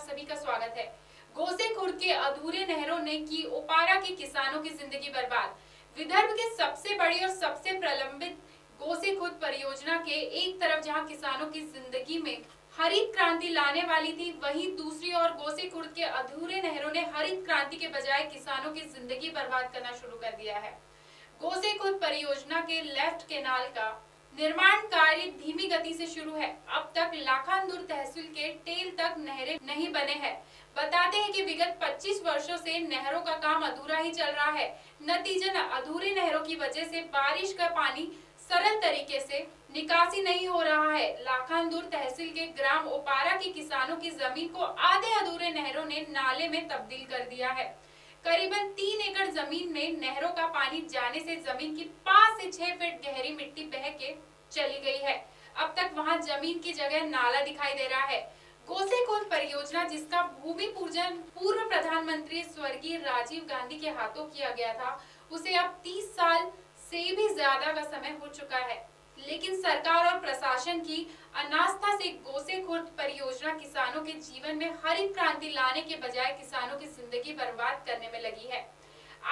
आप सभी का स्वागत है गोसे खुर्द के अधूरे नहरों ने की उपारा के किसानों की जिंदगी बर्बाद विदर्भ के सबसे बड़ी और सबसे प्रलंबित गोसे गोसेखुर्द परियोजना के एक तरफ जहां किसानों की जिंदगी में हरित क्रांति लाने वाली थी वहीं दूसरी ओर खुर्द के अधूरे नहरों ने हरित क्रांति के बजाय किसानों की जिंदगी बर्बाद करना शुरू कर दिया है गोसे गोसेखुर्द परियोजना के लेफ्ट केनाल का निर्माण कार्य धीमी गति से शुरू है अब तक लाखानदुर तहसील के टेल तक नहरें नहीं बने हैं बताते हैं कि विगत 25 वर्षों से नहरों का काम अधूरा ही चल रहा है नतीजन अधूरी नहरों की वजह से बारिश का पानी सरल तरीके से निकासी नहीं हो रहा है लाखानदूर तहसील के ग्राम ओपारा के किसानों की जमीन को आधे अधूरे नहरों ने नाले में तब्दील कर दिया है करीबन तीन एकड़ जमीन में नहरों का पानी जाने से जमीन की पांच से छह फीट गहरी मिट्टी बह के चली गई है अब तक वहां जमीन की जगह नाला दिखाई दे रहा है गोसेखोल परियोजना जिसका भूमि पूजन पूर्व प्रधानमंत्री स्वर्गीय राजीव गांधी के हाथों किया गया था उसे अब 30 साल से भी ज्यादा का समय हो चुका है लेकिन सरकार और प्रशासन की अनास्था से गोसे खुर्द परियोजना किसानों के जीवन में हरित क्रांति लाने के बजाय किसानों की जिंदगी बर्बाद करने में लगी है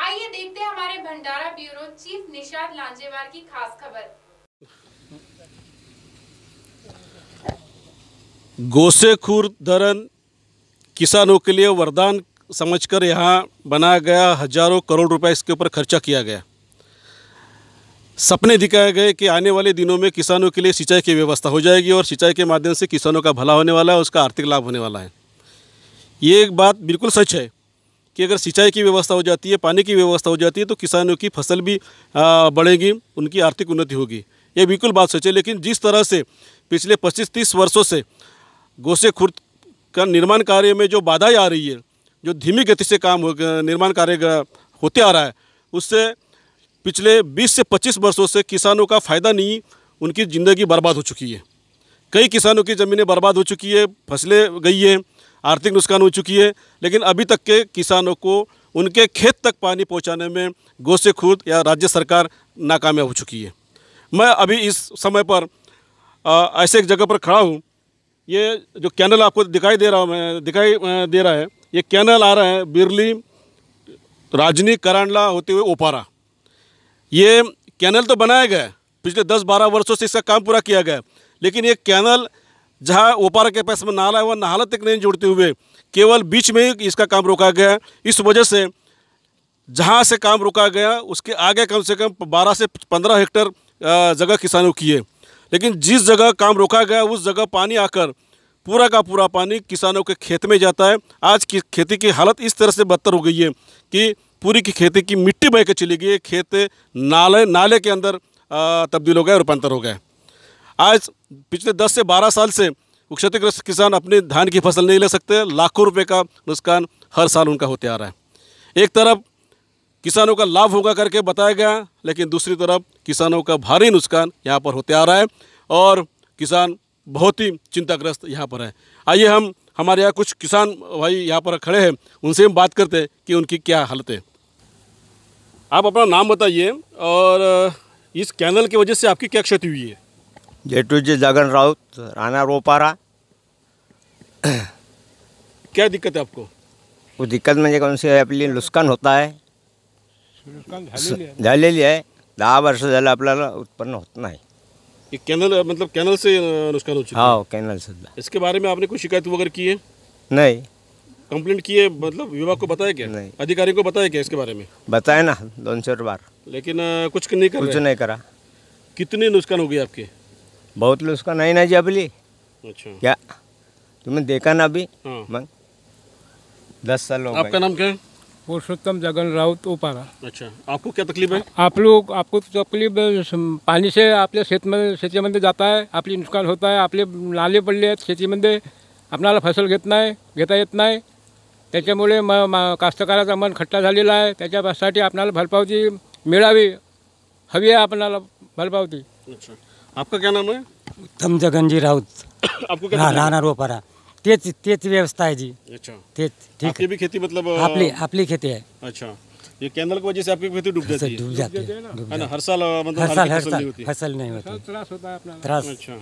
आइए देखते हैं हमारे भंडारा ब्यूरो चीफ निषाद लांजेवार की खास खबर गोसेखुर धरन किसानों के लिए वरदान समझकर यहाँ बनाया गया हजारों करोड़ रुपए इसके ऊपर खर्चा किया गया सपने दिखाए गए कि आने वाले दिनों में किसानों के लिए सिंचाई की व्यवस्था हो जाएगी और सिंचाई के माध्यम से किसानों का भला होने वाला है उसका आर्थिक लाभ होने वाला है ये एक बात बिल्कुल सच है कि अगर सिंचाई की व्यवस्था हो जाती है पानी की व्यवस्था हो जाती है तो किसानों की फसल भी बढ़ेगी उनकी आर्थिक उन्नति होगी ये बिल्कुल बात सच है लेकिन जिस तरह से पिछले पच्चीस तीस वर्षों से गोसे खुर्द का निर्माण कार्य में जो बाधाएँ आ रही है जो धीमी गति से काम हो निर्माण कार्य होते आ रहा है उससे पिछले 20 से 25 वर्षों से किसानों का फ़ायदा नहीं उनकी ज़िंदगी बर्बाद हो चुकी है कई किसानों की ज़मीनें बर्बाद हो चुकी है फसलें गई है आर्थिक नुकसान हो चुकी है लेकिन अभी तक के किसानों को उनके खेत तक पानी पहुंचाने में गोसे खुद या राज्य सरकार नाकामयाब हो चुकी है मैं अभी इस समय पर आ, ऐसे एक जगह पर खड़ा हूँ ये जो कैनल आपको दिखाई दे रहा हूँ दिखाई दे रहा है ये कैनल आ रहा है बिरली राजनी करांडला होते हुए ओपारा ये कैनल तो बनाया गया पिछले दस बारह वर्षों से इसका काम पूरा किया गया लेकिन ये कैनल जहाँ ओपारा के पास में नाला है वह नाला तक नहीं जुड़ते हुए केवल बीच में ही इसका काम रोका गया है इस वजह से जहाँ से काम रोका गया उसके आगे कम से कम बारह से पंद्रह हेक्टर जगह किसानों की है लेकिन जिस जगह काम रोका गया उस जगह पानी आकर पूरा का पूरा पानी किसानों के खेत में जाता है आज की खेती की हालत इस तरह से बदतर हो गई है कि पूरी की खेती की मिट्टी बह के चली गई है खेत नाले नाले के अंदर तब्दील हो गए रूपांतर हो गए आज पिछले दस से बारह साल से क्षतिग्रस्त किसान अपने धान की फसल नहीं ले सकते लाखों रुपए का नुकसान हर साल उनका होते आ रहा है एक तरफ किसानों का लाभ होगा करके बताया गया लेकिन दूसरी तरफ किसानों का भारी नुकसान यहाँ पर होते आ रहा है और किसान बहुत ही चिंताग्रस्त यहाँ पर है आइए हम हमारे यहाँ कुछ किसान भाई यहाँ पर खड़े हैं उनसे हम बात करते हैं कि उनकी क्या हालत है आप अपना नाम बताइए और इस कैनल की वजह से आपकी क्या क्षति हुई है जेटू जी जगन राउत राणा रोपारा क्या दिक्कत है आपको वो दिक्कत म्हणजे कौन सी लिए नुकसान होता है झालेली है दहा वर्ष झालं आपल्याला उत्पन्न होत नाही ये कैनल मतलब कैनल से नुकसान हो चुका हाँ कैनल से इसके बारे में आपने कोई शिकायत वगैरह की है नहीं कंप्लेंट की है मतलब विभाग को बताया क्या नहीं अधिकारी को बताया क्या इसके बारे में बताया ना दो चार बार लेकिन कुछ नहीं कर कुछ नहीं करा कितने नुकसान हो गए आपके बहुत नुकसान है ना जी अभी अच्छा क्या तुमने देखा ना अभी हाँ। दस साल हो आपका नाम क्या है पुरुषोत्तम जगन राउत ओपारा अच्छा आपको क्या तकलीफ है आप लोग आपको तो तकलीफ पानी से में शेती मंदिर जाता है आपके नुकसान होता है आपले नाले पडले आहेत शेतीमध्ये आपणाला फसल घेतना है घेता येत नाही त्याच्यामुळे म कास्तकारा मन खट्टा है आहे अपना आपणाला भरपावती हवी है अपना भरपावती अच्छा आपका क्या नाम है उत्तम जगनजी राउत आपको क्या राणा रोपारा तेच तेच व्यवस्था है जी अच्छा तेच ठीक आपकी भी खेती मतलब आपली आपली खेती है अच्छा ये कैनल की वजह से आपकी खेती डूब जाती है डूब जाती है ना हर साल मतलब हर साल हर फसल नहीं साल होती फसल नहीं होती त्रास होता है अपना त्रास अच्छा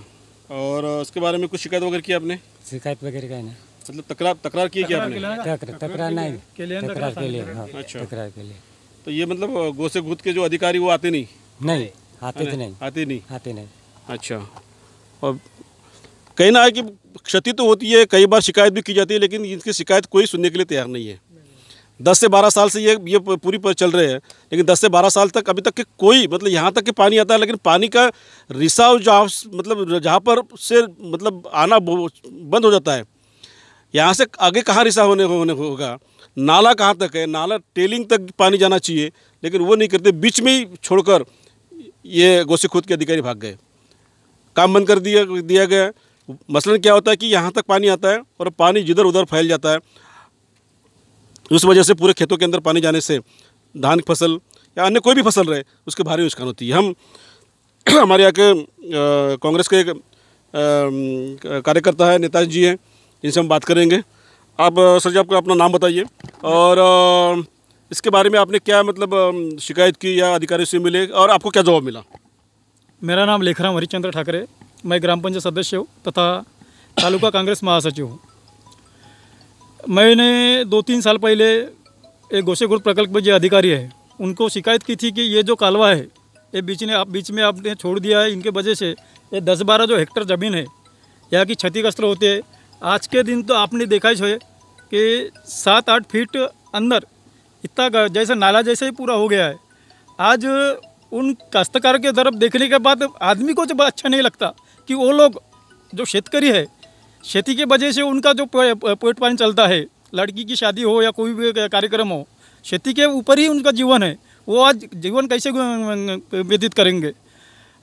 और उसके बारे में कुछ शिकायत वगैरह की आपने शिकायत वगैरह का नहीं मतलब तकरार तकरार की क्या आपने तकरार नहीं तकरार के लिए हाँ अच्छा। तकरार के लिए तो ये मतलब गोसे गुद के जो अधिकारी वो आते नहीं नहीं आते थे नहीं आते नहीं आते नहीं अच्छा और कहना है कि क्षति तो होती है कई बार शिकायत भी की जाती है लेकिन इनकी शिकायत कोई सुनने के लिए तैयार नहीं है दस से बारह साल से ये ये पूरी पर चल रहे हैं लेकिन दस से बारह साल तक अभी तक के कोई मतलब यहाँ तक के पानी आता है लेकिन पानी का रिसाव जहाँ मतलब जहाँ पर से मतलब आना बंद हो जाता है यहाँ से आगे कहाँ रिसाव होने होने होगा नाला कहाँ तक है नाला टेलिंग तक पानी जाना चाहिए लेकिन वो नहीं करते बीच में ही छोड़कर ये खुद के अधिकारी भाग गए काम बंद कर दिया दिया गया मसलन क्या होता है कि यहाँ तक पानी आता है और पानी जिधर उधर फैल जाता है उस वजह से पूरे खेतों के अंदर पानी जाने से धान की फसल या अन्य कोई भी फसल रहे उसके भारी नुकसान होती है हम हमारे यहाँ के कांग्रेस के एक कार्यकर्ता है नेताजी जी हैं जिनसे हम बात करेंगे आप सर जी आपका अपना नाम बताइए और आ, इसके बारे में आपने क्या मतलब शिकायत की या अधिकारी से मिले और आपको क्या जवाब मिला मेरा नाम लेखराम हरिचंद्र ठाकरे मैं ग्राम पंचायत सदस्य हूँ तथा तालुका कांग्रेस महासचिव हूँ मैंने दो तीन साल पहले एक गोसेखोर प्रकल्प में जो अधिकारी है उनको शिकायत की थी कि ये जो कालवा है ये बीच ने आप बीच में आपने छोड़ दिया है इनके वजह से ये दस बारह जो हेक्टर ज़मीन है यहाँ की क्षतिग्रस्त होते हैं आज के दिन तो आपने देखा ही है कि सात आठ फीट अंदर इतना जैसे नाला जैसे ही पूरा हो गया है आज उन काश्तकारों की तरफ देखने के बाद आदमी को जब अच्छा नहीं लगता कि वो लोग जो शेतकारी है खेती के वजह से उनका जो पेट पानी चलता है लड़की की शादी हो या कोई भी कार्यक्रम हो खेती के ऊपर ही उनका जीवन है वो आज जीवन कैसे व्यतीत करेंगे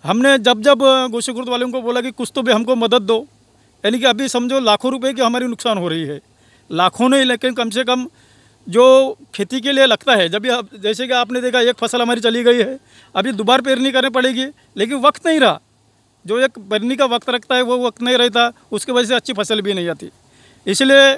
हमने जब जब गोशीकृत वालों को बोला कि कुछ तो भी हमको मदद दो यानी कि अभी समझो लाखों रुपए की हमारी नुकसान हो रही है लाखों नहीं लेकिन कम से कम जो खेती के लिए लगता है जब आप जैसे कि आपने देखा एक फसल हमारी चली गई है अभी दोबारा पेरनी करनी पड़ेगी लेकिन वक्त नहीं रहा जो एक पेरनी का वक्त रखता है वो वक्त नहीं रहता उसकी वजह से अच्छी फसल भी नहीं आती इसलिए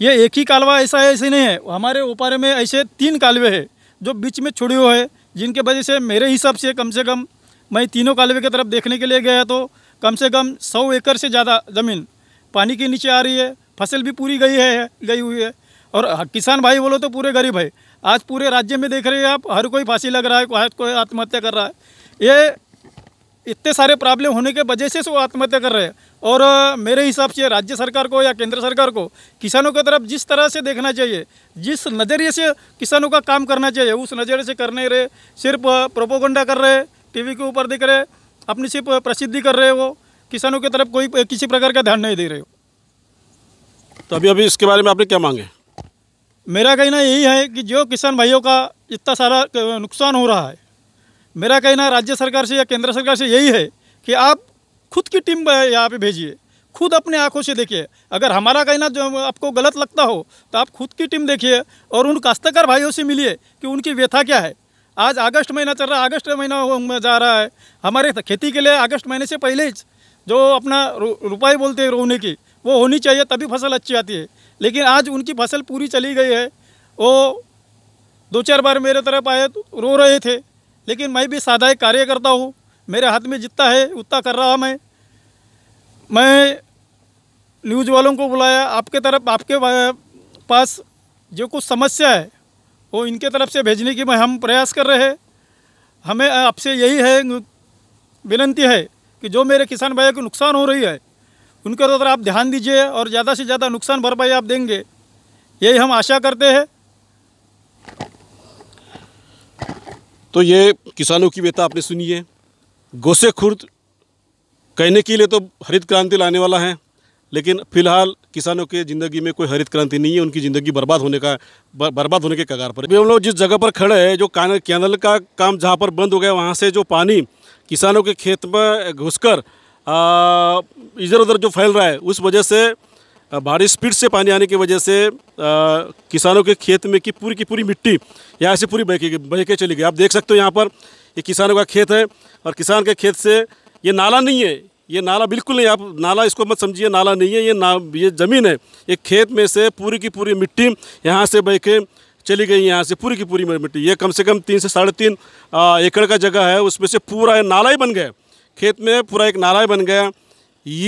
ये एक ही कालवा ऐसा है ऐसे नहीं है हमारे ओपारे में ऐसे तीन कालवे है जो बीच में छुड़े हुए हैं जिनके वजह से मेरे हिसाब से कम से कम मैं तीनों कालवे की तरफ देखने के लिए गया तो कम से कम सौ एकड़ से ज़्यादा ज़मीन पानी के नीचे आ रही है फसल भी पूरी गई है गई हुई है और किसान भाई बोलो तो पूरे गरीब है आज पूरे राज्य में देख रहे हैं आप हर कोई फांसी लग रहा है हर कोई आत्महत्या कर रहा है ये इतने सारे प्रॉब्लम होने के वजह से वो आत्महत्या कर रहे हैं और मेरे हिसाब से राज्य सरकार को या केंद्र सरकार को किसानों की तरफ जिस तरह से देखना चाहिए जिस नज़रिए से किसानों का काम करना चाहिए उस नज़रिए से कर नहीं रहे सिर्फ प्रोपोगंडा कर रहे टीवी के ऊपर दिख रहे अपनी सिर्फ प्रसिद्धि कर रहे वो किसानों की तरफ कोई किसी प्रकार का ध्यान नहीं दे रहे हो तो अभी अभी इसके बारे में आपने क्या मांगे मेरा कहना यही है कि जो किसान भाइयों का इतना सारा नुकसान हो रहा है मेरा कहना राज्य सरकार से या केंद्र सरकार से यही है कि आप खुद की टीम यहाँ पे भेजिए खुद अपने आंखों से देखिए अगर हमारा कहना जो आपको गलत लगता हो तो आप खुद की टीम देखिए और उन काश्तकार भाइयों से मिलिए कि उनकी व्यथा क्या है आज अगस्त महीना चल रहा है अगस्त महीना जा रहा है हमारे खेती के लिए अगस्त महीने से पहले ही जो अपना रुपाई बोलते हैं रोने की वो होनी चाहिए तभी फसल अच्छी आती है लेकिन आज उनकी फसल पूरी चली गई है वो दो चार बार मेरे तरफ आए तो रो रहे थे लेकिन मैं भी सादा एक कार्य करता हूँ मेरे हाथ में जितना है उतना कर रहा मैं मैं न्यूज वालों को बुलाया आपके तरफ आपके पास जो कुछ समस्या है वो इनके तरफ से भेजने की मैं हम प्रयास कर रहे हैं हमें आपसे यही है विनंती है कि जो मेरे किसान भाइयों को नुकसान हो रही है उनके तो आप ध्यान दीजिए और ज़्यादा से ज़्यादा नुकसान भरपाई आप देंगे यही हम आशा करते हैं तो ये किसानों की बेता आपने सुनी है गोसे खुर्द कहने के लिए तो हरित क्रांति लाने वाला है लेकिन फिलहाल किसानों के ज़िंदगी में कोई हरित क्रांति नहीं है उनकी ज़िंदगी बर्बाद होने का बर्बाद होने के कगार पर हम लोग जिस जगह पर खड़े हैं जो कैनल का काम जहाँ पर बंद हो गया वहाँ से जो पानी किसानों के खेत में घुसकर इधर उधर जो फैल रहा है उस वजह से भारी स्पीड से पानी आने की वजह से आ, किसानों के खेत में की पूरी की पूरी मिट्टी यहाँ से पूरी बहके बह के चली गई आप देख सकते हो यहाँ पर ये किसानों का खेत है और किसान के खेत से ये नाला नहीं है ये नाला बिल्कुल नहीं आप नाला इसको मत समझिए नाला नहीं है ये ना ये ज़मीन है ये खेत में से पूरी की पूरी मिट्टी यहाँ से बह के चली गई यहाँ से पूरी की पूरी मिट्टी ये कम से कम तीन से साढ़े तीन एकड़ का जगह है उसमें से पूरा नाला ही बन गया खेत में पूरा एक नाला बन गया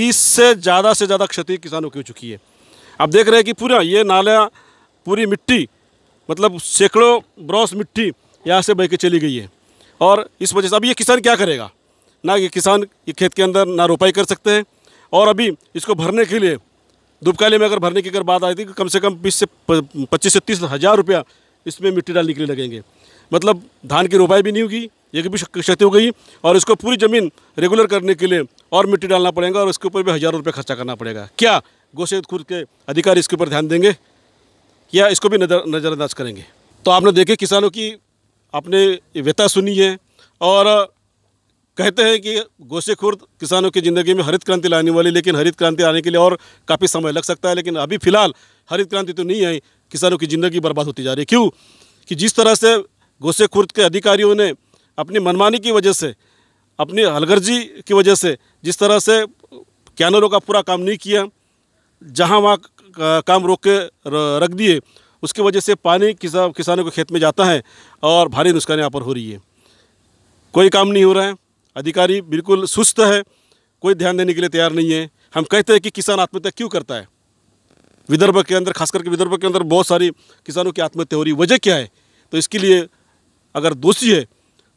इससे ज़्यादा से ज़्यादा क्षति किसानों की हो चुकी है आप देख रहे हैं कि पूरा ये नाला पूरी मिट्टी मतलब सैकड़ों ब्रॉस मिट्टी यहाँ से बह के चली गई है और इस वजह से अब ये किसान क्या करेगा ना ये किसान ये खेत के अंदर ना रोपाई कर सकते हैं और अभी इसको भरने के लिए दुबकाले में अगर भरने की अगर बात आई थी कम से कम बीस से पच्चीस से तीस हज़ार रुपया इसमें मिट्टी डालने के लिए लगेंगे मतलब धान की रोपाई भी नहीं होगी ये भी क्षति हो गई और इसको पूरी ज़मीन रेगुलर करने के लिए और मिट्टी डालना पड़ेगा और इसके ऊपर भी हज़ारों रुपये खर्चा करना पड़ेगा क्या गोशेद खुर्द के अधिकारी इसके ऊपर ध्यान देंगे या इसको भी नज़र नज़रअंदाज करेंगे तो आपने देखे किसानों की आपने व्यथा सुनी है और कहते हैं कि खुर्द किसानों की ज़िंदगी में हरित क्रांति लाने वाली लेकिन हरित क्रांति आने के लिए और काफ़ी समय लग सकता है लेकिन अभी फ़िलहाल हरित क्रांति तो नहीं आई किसानों की ज़िंदगी बर्बाद होती जा रही है क्यों कि जिस तरह से गोसे खुर्द के अधिकारियों ने अपनी मनमानी की वजह से अपनी हलगर्जी की वजह से जिस तरह से कैनलों का पूरा काम नहीं किया जहाँ वहाँ काम रोक के रख दिए उसकी वजह से पानी किसा, किसानों के खेत में जाता है और भारी नुकसान यहाँ पर हो रही है कोई काम नहीं हो रहा है अधिकारी बिल्कुल सुस्त है कोई ध्यान देने के लिए तैयार नहीं है हम कहते हैं कि किसान आत्महत्या क्यों करता है विदर्भ के अंदर खास करके विदर्भ के अंदर बहुत सारी किसानों की आत्महत्या हो रही वजह क्या है तो इसके लिए अगर दोषी है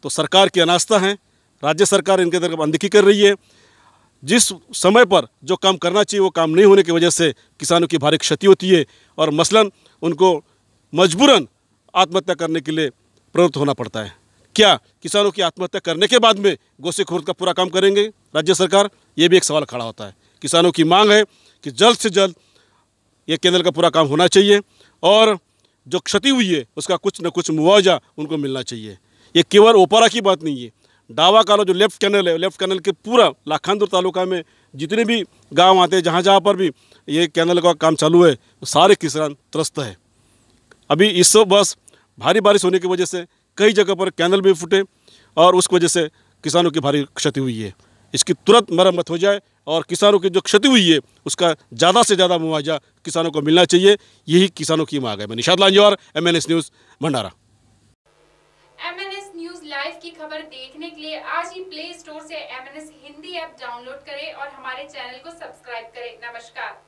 तो सरकार की अनास्था है राज्य सरकार इनके तरफ अनदेखी कर रही है जिस समय पर जो काम करना चाहिए वो काम नहीं होने की वजह से किसानों की भारी क्षति होती है और मसलन उनको मजबूरन आत्महत्या करने के लिए प्रवृत्त होना पड़ता है क्या किसानों की आत्महत्या करने के बाद में गोसेखोर का पूरा काम करेंगे राज्य सरकार ये भी एक सवाल खड़ा होता है किसानों की मांग है कि जल्द से जल्द ये केंद्र का पूरा काम होना चाहिए और जो क्षति हुई है उसका कुछ न कुछ मुआवजा उनको मिलना चाहिए ये केवल ओपारा की बात नहीं है डावा का जो लेफ्ट कैनल है लेफ्ट कैनल के पूरा लाखानदुर तालुका में जितने भी गांव आते हैं जहाँ जहाँ पर भी ये कैनल का काम चालू है तो सारे किसान त्रस्त है अभी इस बस भारी बारिश होने की वजह से कई जगह पर कैनल भी फूटे और उस वजह से किसानों की भारी क्षति हुई है इसकी तुरंत मरम्मत हो जाए और किसानों की जो क्षति हुई है उसका ज़्यादा से ज़्यादा मुआवजा किसानों को मिलना चाहिए यही किसानों की मांग है मैं Nishad Lanjewar M news Bhandara news live की खबर देखने के लिए आज ही प्ले स्टोर से एमएनएस हिंदी ऐप डाउनलोड करें और हमारे चैनल को सब्सक्राइब करें नमस्कार